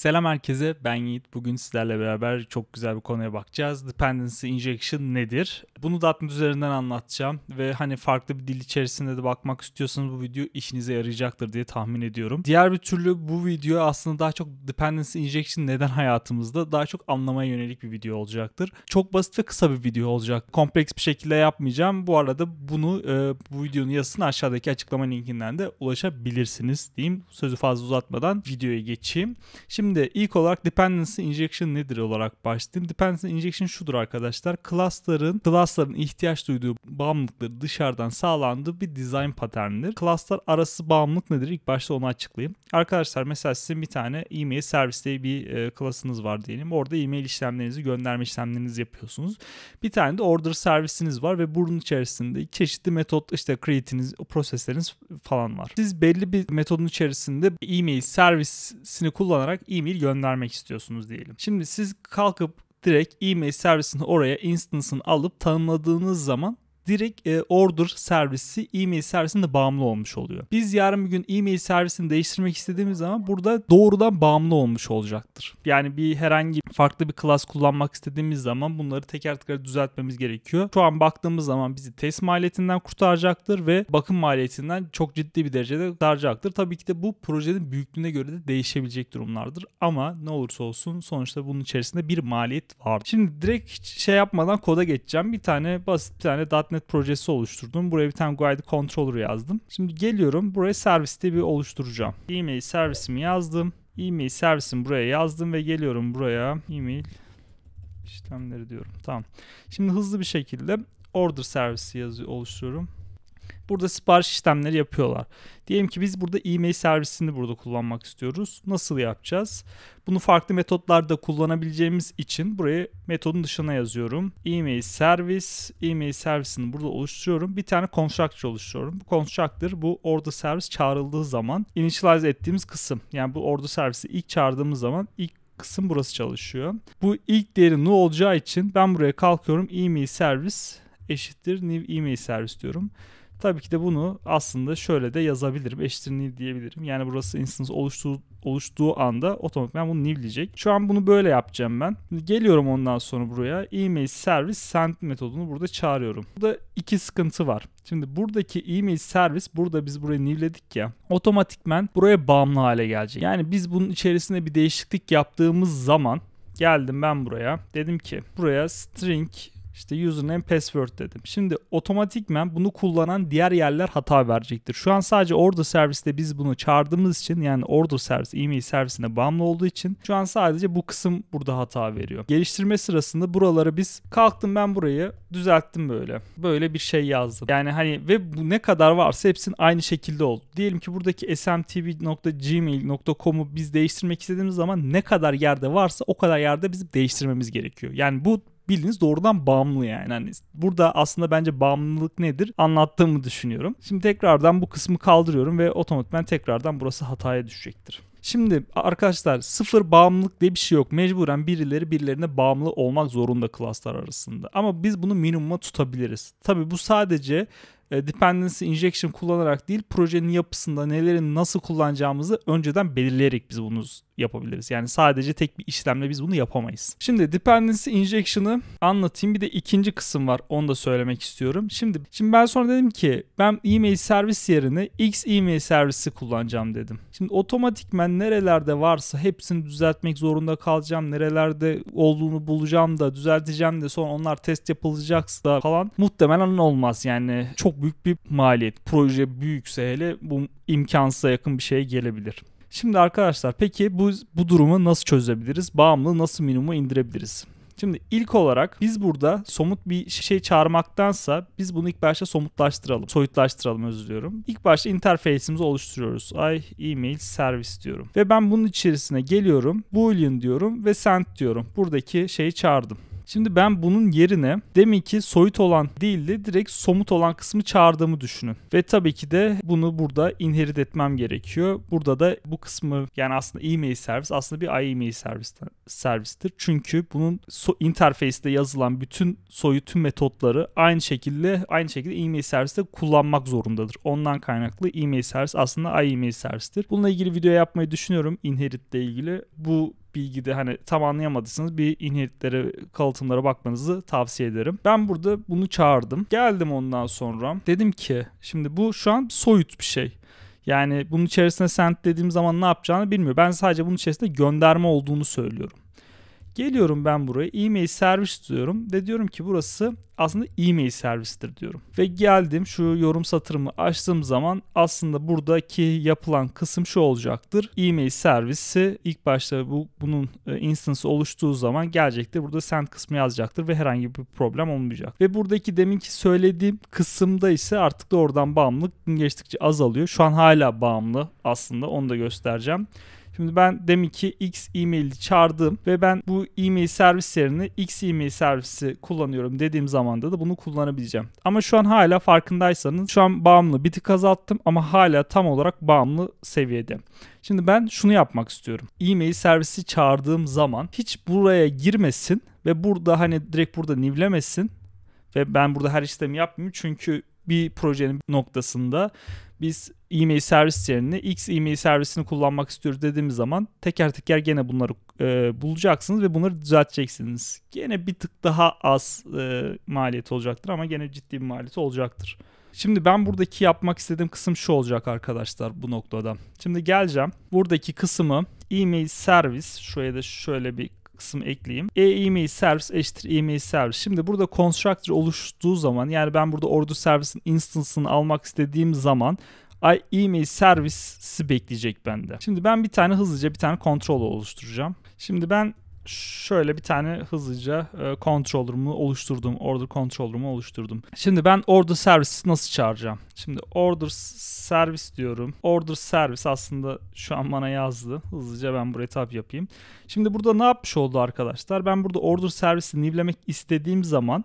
Selam herkese, ben Yiğit. Bugün sizlerle beraber çok güzel bir konuya bakacağız. Dependency Injection nedir? Bunu Datmut üzerinden anlatacağım ve hani farklı bir dil içerisinde de bakmak istiyorsanız bu video işinize yarayacaktır diye tahmin ediyorum. Diğer bir türlü bu video aslında daha çok Dependency Injection neden hayatımızda daha çok anlamaya yönelik bir video olacaktır. Çok basit ve kısa bir video olacak. Kompleks bir şekilde yapmayacağım. Bu arada bunu e, bu videonun yazısını aşağıdaki açıklama linkinden de ulaşabilirsiniz diyeyim. Sözü fazla uzatmadan videoya geçeyim. Şimdi Şimdi ilk olarak dependency injection nedir olarak başlayayım. Dependency injection şudur arkadaşlar. Cluster'ın cluster'ın ihtiyaç duyduğu bağımlılıkları dışarıdan sağlandığı bir design paterndir. Cluster arası bağımlılık nedir? İlk başta onu açıklayayım. Arkadaşlar mesela sizin bir tane e-mail servis diye bir e, klasınız var diyelim. Orada e-mail işlemlerinizi gönderme işlemlerinizi yapıyorsunuz. Bir tane de order servisiniz var ve bunun içerisinde çeşitli metot işte create'iniz, prosesleriniz falan var. Siz belli bir metodun içerisinde e-mail servisini kullanarak e e-mail göndermek istiyorsunuz diyelim. Şimdi siz kalkıp direkt e-mail servisini oraya instance'ını alıp tanımladığınız zaman direkt e, order servisi e-mail servisinde bağımlı olmuş oluyor. Biz yarın bir gün e-mail servisini değiştirmek istediğimiz zaman burada doğrudan bağımlı olmuş olacaktır. Yani bir herhangi farklı bir class kullanmak istediğimiz zaman bunları teker teker düzeltmemiz gerekiyor. Şu an baktığımız zaman bizi test maliyetinden kurtaracaktır ve bakım maliyetinden çok ciddi bir derecede kurtaracaktır. Tabii ki de bu projenin büyüklüğüne göre de değişebilecek durumlardır ama ne olursa olsun sonuçta bunun içerisinde bir maliyet var. Şimdi direkt şey yapmadan koda geçeceğim. Bir tane basit bir tane .NET projesi oluşturdum. Buraya bir tane guide controller yazdım. Şimdi geliyorum. Buraya servis diye bir oluşturacağım. E-mail servisimi yazdım. E-mail servisimi buraya yazdım ve geliyorum buraya. E-mail işlemleri diyorum. Tamam. Şimdi hızlı bir şekilde order servisi yazıyor, oluşturuyorum. Burada sipariş işlemleri yapıyorlar. Diyelim ki biz burada e-mail servisini burada kullanmak istiyoruz. Nasıl yapacağız? Bunu farklı metotlarda kullanabileceğimiz için burayı metodun dışına yazıyorum. E-mail servis, e-mail servisini burada oluşturuyorum. Bir tane constructor oluşturuyorum. Bu constructor bu order servis çağrıldığı zaman initialize ettiğimiz kısım. Yani bu order servisi ilk çağırdığımız zaman ilk kısım burası çalışıyor. Bu ilk değeri ne olacağı için ben buraya kalkıyorum e-mail servis eşittir new e-mail servis diyorum. Tabii ki de bunu aslında şöyle de yazabilirim. Eşittir diyebilirim. Yani burası instance oluştuğu, oluştuğu anda otomatikman bunu new'leyecek. Şu an bunu böyle yapacağım ben. geliyorum ondan sonra buraya. Email service send metodunu burada çağırıyorum. Burada iki sıkıntı var. Şimdi buradaki email service burada biz burayı nivledik ya otomatikmen buraya bağımlı hale gelecek. Yani biz bunun içerisinde bir değişiklik yaptığımız zaman geldim ben buraya. Dedim ki buraya string işte username password dedim. Şimdi otomatikmen bunu kullanan diğer yerler hata verecektir. Şu an sadece order serviste biz bunu çağırdığımız için yani order servis e-mail servisine bağımlı olduğu için şu an sadece bu kısım burada hata veriyor. Geliştirme sırasında buraları biz kalktım ben burayı düzelttim böyle. Böyle bir şey yazdım. Yani hani ve bu ne kadar varsa hepsinin aynı şekilde oldu. Diyelim ki buradaki smtv.gmail.com'u biz değiştirmek istediğimiz zaman ne kadar yerde varsa o kadar yerde bizim değiştirmemiz gerekiyor. Yani bu bildiğiniz doğrudan bağımlı yani. yani burada aslında bence bağımlılık nedir anlattığımı düşünüyorum. Şimdi tekrardan bu kısmı kaldırıyorum ve otomatikman tekrardan burası hataya düşecektir. Şimdi arkadaşlar sıfır bağımlılık diye bir şey yok. Mecburen birileri birilerine bağımlı olmak zorunda klaslar arasında. Ama biz bunu minimuma tutabiliriz. Tabi bu sadece e, dependency injection kullanarak değil projenin yapısında nelerin nasıl kullanacağımızı önceden belirleyerek biz bunu yapabiliriz. Yani sadece tek bir işlemle biz bunu yapamayız. Şimdi dependency injection'ı anlatayım. Bir de ikinci kısım var. Onu da söylemek istiyorum. Şimdi şimdi ben sonra dedim ki ben e-mail servis yerine X e-mail servisi kullanacağım dedim. Şimdi otomatikmen nerelerde varsa hepsini düzeltmek zorunda kalacağım. Nerelerde olduğunu bulacağım da düzelteceğim de sonra onlar test yapılacaksa falan muhtemelen olmaz. Yani çok büyük bir maliyet. Proje büyükse hele bu imkansıza yakın bir şeye gelebilir. Şimdi arkadaşlar peki bu, bu durumu nasıl çözebiliriz? Bağımlılığı nasıl minimuma indirebiliriz? Şimdi ilk olarak biz burada somut bir şey çağırmaktansa biz bunu ilk başta somutlaştıralım. Soyutlaştıralım özür diliyorum. İlk başta interface'imizi oluşturuyoruz. Ay e-mail servis diyorum. Ve ben bunun içerisine geliyorum. Boolean diyorum ve send diyorum. Buradaki şeyi çağırdım. Şimdi ben bunun yerine ki soyut olan değil de direkt somut olan kısmı çağırdığımı düşünün. Ve tabii ki de bunu burada inherit etmem gerekiyor. Burada da bu kısmı yani aslında e-mail servis aslında bir i-mail servistir. Çünkü bunun so interface'de yazılan bütün soyut tüm metotları aynı şekilde aynı şekilde e-mail serviste kullanmak zorundadır. Ondan kaynaklı e-mail servis aslında i-mail servistir. Bununla ilgili video yapmayı düşünüyorum inherit ile ilgili. Bu bilgide hani tam anlayamadıysanız bir inheritlere kalıtımlara bakmanızı tavsiye ederim. Ben burada bunu çağırdım. Geldim ondan sonra. Dedim ki şimdi bu şu an soyut bir şey. Yani bunun içerisine send dediğim zaman ne yapacağını bilmiyor. Ben sadece bunun içerisinde gönderme olduğunu söylüyorum. Geliyorum ben buraya e-mail servis diyorum ve diyorum ki burası aslında e-mail servistir diyorum. Ve geldim şu yorum satırımı açtığım zaman aslında buradaki yapılan kısım şu olacaktır. E-mail servisi ilk başta bu bunun e, instance oluştuğu zaman gelecektir. Burada send kısmı yazacaktır ve herhangi bir problem olmayacak. Ve buradaki deminki söylediğim kısımda ise artık doğrudan bağımlılık gün geçtikçe azalıyor. Şu an hala bağımlı aslında onu da göstereceğim. Şimdi ben demin ki X e-mail'i çağırdım ve ben bu e-mail servis X e-mail servisi kullanıyorum dediğim zamanda da bunu kullanabileceğim. Ama şu an hala farkındaysanız şu an bağımlı bir tık azalttım ama hala tam olarak bağımlı seviyede. Şimdi ben şunu yapmak istiyorum. E-mail servisi çağırdığım zaman hiç buraya girmesin ve burada hani direkt burada nivlemesin ve ben burada her işlemi yapmıyorum çünkü bir projenin noktasında biz e-mail servis yerine X e-mail servisini kullanmak istiyoruz dediğimiz zaman teker teker gene bunları e, bulacaksınız ve bunları düzelteceksiniz. Gene bir tık daha az e, maliyet olacaktır ama gene ciddi bir maliyet olacaktır. Şimdi ben buradaki yapmak istediğim kısım şu olacak arkadaşlar bu noktada. Şimdi geleceğim. Buradaki kısmı e-mail servis şuraya da şöyle bir kısım ekleyeyim. E email servis eşittir email servis. Şimdi burada constructor oluştuğu zaman yani ben burada ordu servisin instance'ını almak istediğim zaman e-mail servisi bekleyecek bende. Şimdi ben bir tane hızlıca bir tane kontrol oluşturacağım. Şimdi ben şöyle bir tane hızlıca e, controller'ımı oluşturdum. Order controller'ımı oluşturdum. Şimdi ben order servisi nasıl çağıracağım? Şimdi order servis diyorum. Order servis aslında şu an bana yazdı. Hızlıca ben buraya tab yapayım. Şimdi burada ne yapmış oldu arkadaşlar? Ben burada order servisi nivlemek istediğim zaman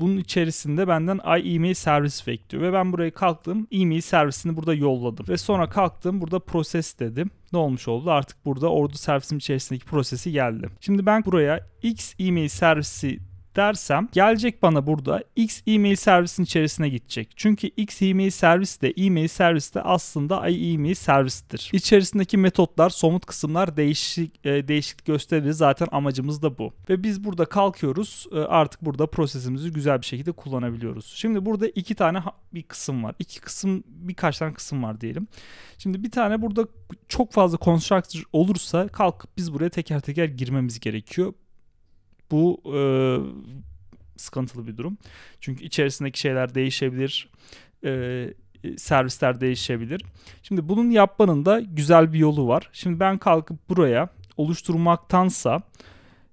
bunun içerisinde benden e-mail servis bekliyor ve ben buraya kalktım. E-mail servisini burada yolladım ve sonra kalktım burada proses dedim. Ne olmuş oldu? Artık burada ordu servisim içerisindeki prosesi geldi. Şimdi ben buraya X e-mail servisi dersem gelecek bana burada X e-mail servisin içerisine gidecek. Çünkü X e-mail servisi de e-mail servis de aslında I e-mail servistir. İçerisindeki metotlar, somut kısımlar değişik e, değişiklik gösterir. Zaten amacımız da bu. Ve biz burada kalkıyoruz. E, artık burada prosesimizi güzel bir şekilde kullanabiliyoruz. Şimdi burada iki tane bir kısım var. İki kısım birkaç tane kısım var diyelim. Şimdi bir tane burada çok fazla constructor olursa kalkıp biz buraya teker teker girmemiz gerekiyor. Bu e, sıkıntılı bir durum. Çünkü içerisindeki şeyler değişebilir. E, e, servisler değişebilir. Şimdi bunun yapmanın da güzel bir yolu var. Şimdi ben kalkıp buraya oluşturmaktansa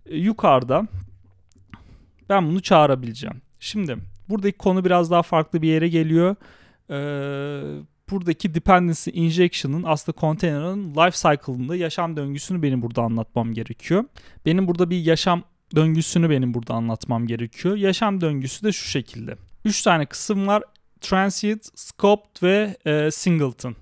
e, yukarıda ben bunu çağırabileceğim. Şimdi buradaki konu biraz daha farklı bir yere geliyor. Ee, buradaki dependency injection'ın aslında container'ın life cycle'ında yaşam döngüsünü benim burada anlatmam gerekiyor. Benim burada bir yaşam döngüsünü benim burada anlatmam gerekiyor. Yaşam döngüsü de şu şekilde. 3 tane kısım var. Transient, Scoped ve e, Singleton.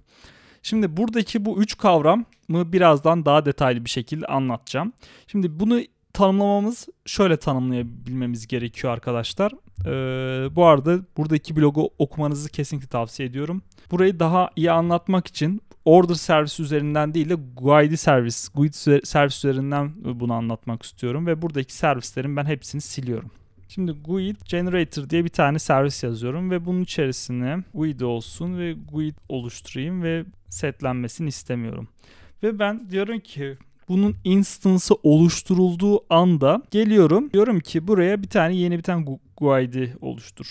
Şimdi buradaki bu üç kavramı birazdan daha detaylı bir şekilde anlatacağım. Şimdi bunu tanımlamamız şöyle tanımlayabilmemiz gerekiyor arkadaşlar. Ee, bu arada buradaki blogu okumanızı kesinlikle tavsiye ediyorum. Burayı daha iyi anlatmak için order servis üzerinden değil de guide servis, guide servis üzerinden bunu anlatmak istiyorum ve buradaki servislerin ben hepsini siliyorum. Şimdi GUID Generator diye bir tane servis yazıyorum ve bunun içerisine GUID olsun ve GUID oluşturayım ve setlenmesini istemiyorum. Ve ben diyorum ki bunun instance'ı oluşturulduğu anda geliyorum. Diyorum ki buraya bir tane yeni bir tane GUID oluştur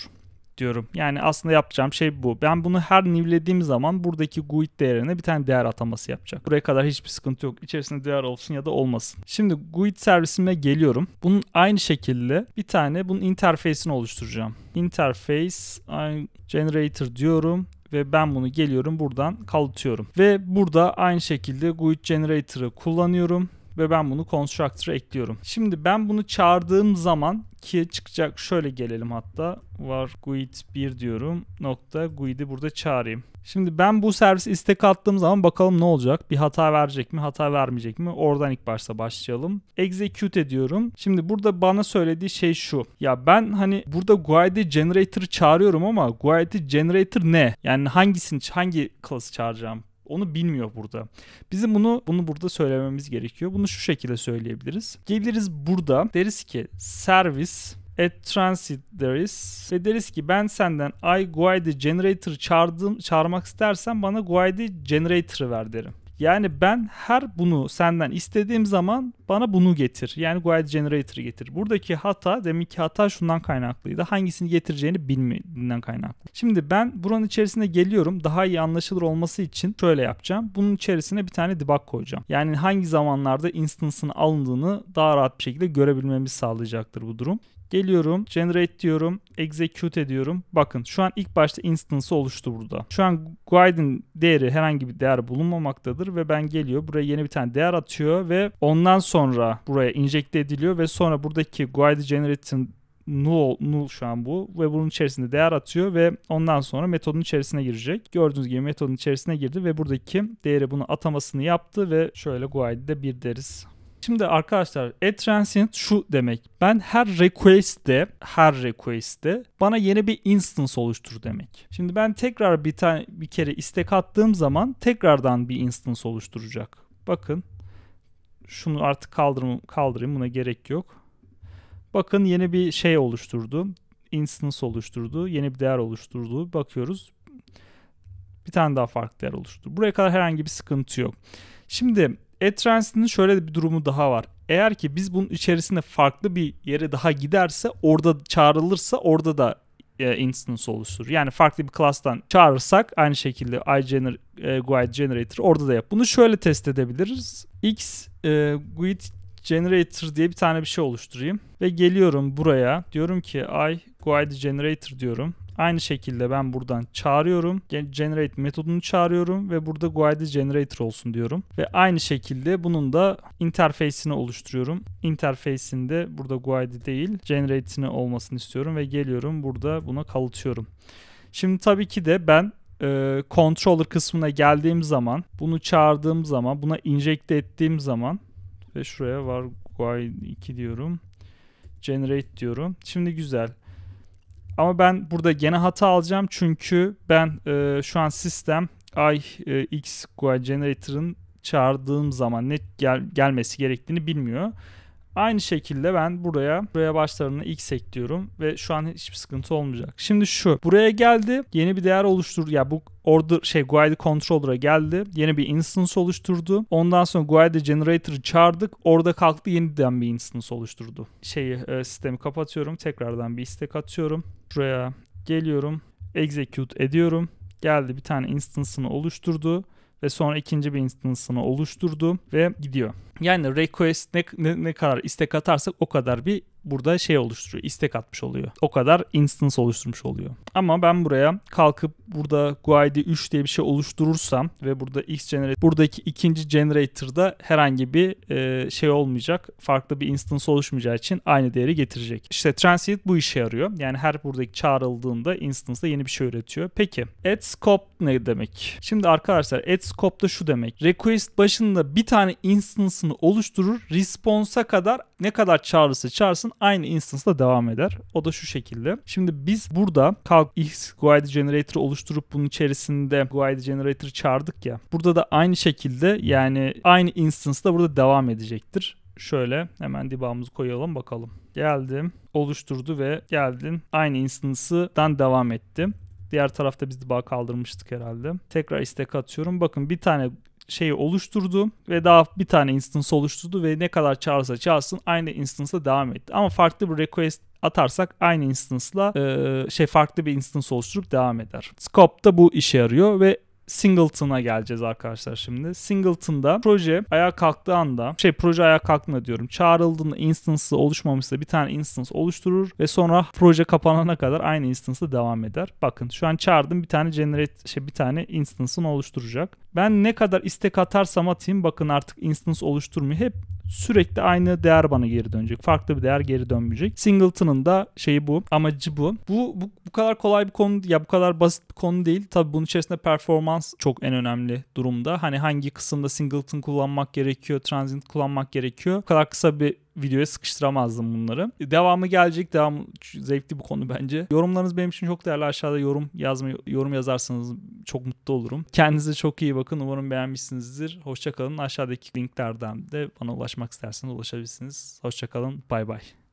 diyorum. Yani aslında yapacağım şey bu. Ben bunu her nivlediğim zaman buradaki GUID değerine bir tane değer ataması yapacak. Buraya kadar hiçbir sıkıntı yok. İçerisinde değer olsun ya da olmasın. Şimdi GUID servisime geliyorum. Bunun aynı şekilde bir tane bunun interface'ini oluşturacağım. Interface generator diyorum ve ben bunu geliyorum buradan kalıtıyorum. Ve burada aynı şekilde GUID generator'ı kullanıyorum ve ben bunu constructor'a ekliyorum. Şimdi ben bunu çağırdığım zaman ki çıkacak şöyle gelelim hatta var guid 1 diyorum nokta guid'i burada çağırayım. Şimdi ben bu servis istek attığım zaman bakalım ne olacak? Bir hata verecek mi? Hata vermeyecek mi? Oradan ilk başta başlayalım. Execute ediyorum. Şimdi burada bana söylediği şey şu. Ya ben hani burada guide generator çağırıyorum ama guide generator ne? Yani hangisini hangi class'ı çağıracağım? Onu bilmiyor burada. Bizim bunu bunu burada söylememiz gerekiyor. Bunu şu şekilde söyleyebiliriz. Geliriz burada deriz ki servis at transit deriz ve deriz ki ben senden I guide generator çağırdım, çağırmak istersen bana guide Generator ver derim. Yani ben her bunu senden istediğim zaman bana bunu getir. Yani guide generator'ı getir. Buradaki hata deminki hata şundan kaynaklıydı. Hangisini getireceğini bilmediğinden kaynaklı. Şimdi ben buranın içerisine geliyorum. Daha iyi anlaşılır olması için şöyle yapacağım. Bunun içerisine bir tane debug koyacağım. Yani hangi zamanlarda instance'ın alındığını daha rahat bir şekilde görebilmemizi sağlayacaktır bu durum. Geliyorum, generate diyorum, execute ediyorum. Bakın şu an ilk başta instance oluştu burada. Şu an guide'in değeri herhangi bir değer bulunmamaktadır ve ben geliyor buraya yeni bir tane değer atıyor ve ondan sonra buraya injekte ediliyor ve sonra buradaki guide generate'in null, null şu an bu ve bunun içerisinde değer atıyor ve ondan sonra metodun içerisine girecek. Gördüğünüz gibi metodun içerisine girdi ve buradaki değeri bunu atamasını yaptı ve şöyle guide'de bir deriz. Şimdi arkadaşlar e şu demek. Ben her request'te, her request'te bana yeni bir instance oluştur demek. Şimdi ben tekrar bir tane bir kere istek attığım zaman tekrardan bir instance oluşturacak. Bakın şunu artık kaldırım, kaldırayım buna gerek yok. Bakın yeni bir şey oluşturdu. Instance oluşturdu. Yeni bir değer oluşturdu. Bakıyoruz. Bir tane daha farklı değer oluşturdu. Buraya kadar herhangi bir sıkıntı yok. Şimdi AdTrans'ın şöyle bir durumu daha var. Eğer ki biz bunun içerisinde farklı bir yere daha giderse orada çağrılırsa orada da e, instance oluşturur. Yani farklı bir class'tan çağırırsak aynı şekilde iGener, e, guide generator orada da yap. Bunu şöyle test edebiliriz. X e, guide generator diye bir tane bir şey oluşturayım ve geliyorum buraya. Diyorum ki i guide generator diyorum. Aynı şekilde ben buradan çağırıyorum. Generate metodunu çağırıyorum ve burada guide generator olsun diyorum. Ve aynı şekilde bunun da interface'ini oluşturuyorum. Interface'inde burada guide değil generate'ini olmasını istiyorum ve geliyorum burada buna kalıtıyorum. Şimdi tabii ki de ben e, controller kısmına geldiğim zaman bunu çağırdığım zaman buna injekte ettiğim zaman ve şuraya var guide 2 diyorum. Generate diyorum. Şimdi güzel. Ama ben burada gene hata alacağım çünkü ben e, şu an sistem i e, x generator'ın çağırdığım zaman ne gel, gelmesi gerektiğini bilmiyor. Aynı şekilde ben buraya buraya başlarına x ekliyorum ve şu an hiçbir sıkıntı olmayacak. Şimdi şu buraya geldi yeni bir değer oluştur. Ya bu order şey guide controller'a geldi. Yeni bir instance oluşturdu. Ondan sonra guide generator'ı çağırdık. Orada kalktı yeniden bir instance oluşturdu. Şeyi e, sistemi kapatıyorum. Tekrardan bir istek atıyorum. Buraya geliyorum. Execute ediyorum. Geldi bir tane instance'ını oluşturdu ve sonra ikinci bir instance'ını oluşturdu ve gidiyor. Yani request ne, ne, ne kadar istek atarsak o kadar bir burada şey oluşturuyor. istek atmış oluyor. O kadar instance oluşturmuş oluyor. Ama ben buraya kalkıp burada guide 3 diye bir şey oluşturursam ve burada x generate buradaki ikinci generator'da herhangi bir e, şey olmayacak. Farklı bir instance oluşmayacağı için aynı değeri getirecek. İşte translate bu işe yarıyor. Yani her buradaki çağrıldığında instance'da yeni bir şey üretiyor. Peki add scope ne demek? Şimdi arkadaşlar add scope da şu demek. Request başında bir tane instance instance'ını oluşturur. Response'a kadar ne kadar çağrısı çağırsın aynı instance'da devam eder. O da şu şekilde. Şimdi biz burada kalk x guide generator'ı oluşturup bunun içerisinde guide generator çağırdık ya. Burada da aynı şekilde yani aynı instance'da burada devam edecektir. Şöyle hemen dibağımızı koyalım bakalım. Geldim, oluşturdu ve geldin. Aynı instance'dan devam ettim. Diğer tarafta biz de kaldırmıştık herhalde. Tekrar istek atıyorum. Bakın bir tane şeyi oluşturdu ve daha bir tane instance oluşturdu ve ne kadar çağırsa çağırsın aynı instance'la devam etti. Ama farklı bir request atarsak aynı instance'la e, şey farklı bir instance oluşturup devam eder. Scope da bu işe yarıyor ve Singleton'a geleceğiz arkadaşlar şimdi. Singleton'da proje ayağa kalktığı anda şey proje ayağa kalkma diyorum çağrıldığında instance'ı oluşmamışsa bir tane instance oluşturur ve sonra proje kapanana kadar aynı instance'da devam eder. Bakın şu an çağırdım bir tane generate şey bir tane instance'ını oluşturacak. Ben ne kadar istek atarsam atayım bakın artık instance oluşturmuyor. Hep sürekli aynı değer bana geri dönecek. Farklı bir değer geri dönmeyecek. Singleton'ın da şeyi bu. Amacı bu. Bu, bu, bu kadar kolay bir konu ya bu kadar basit bir konu değil. Tabii bunun içerisinde performans çok en önemli durumda. Hani hangi kısımda Singleton kullanmak gerekiyor, Transient kullanmak gerekiyor. Bu kadar kısa bir videoya sıkıştıramazdım bunları. Devamı gelecek. Devam zevkli bu konu bence. Yorumlarınız benim için çok değerli. Aşağıda yorum yazma yorum yazarsanız çok mutlu olurum. Kendinize çok iyi bakın. Umarım beğenmişsinizdir. Hoşçakalın. Aşağıdaki linklerden de bana ulaşmak isterseniz ulaşabilirsiniz. Hoşçakalın. Bay bay.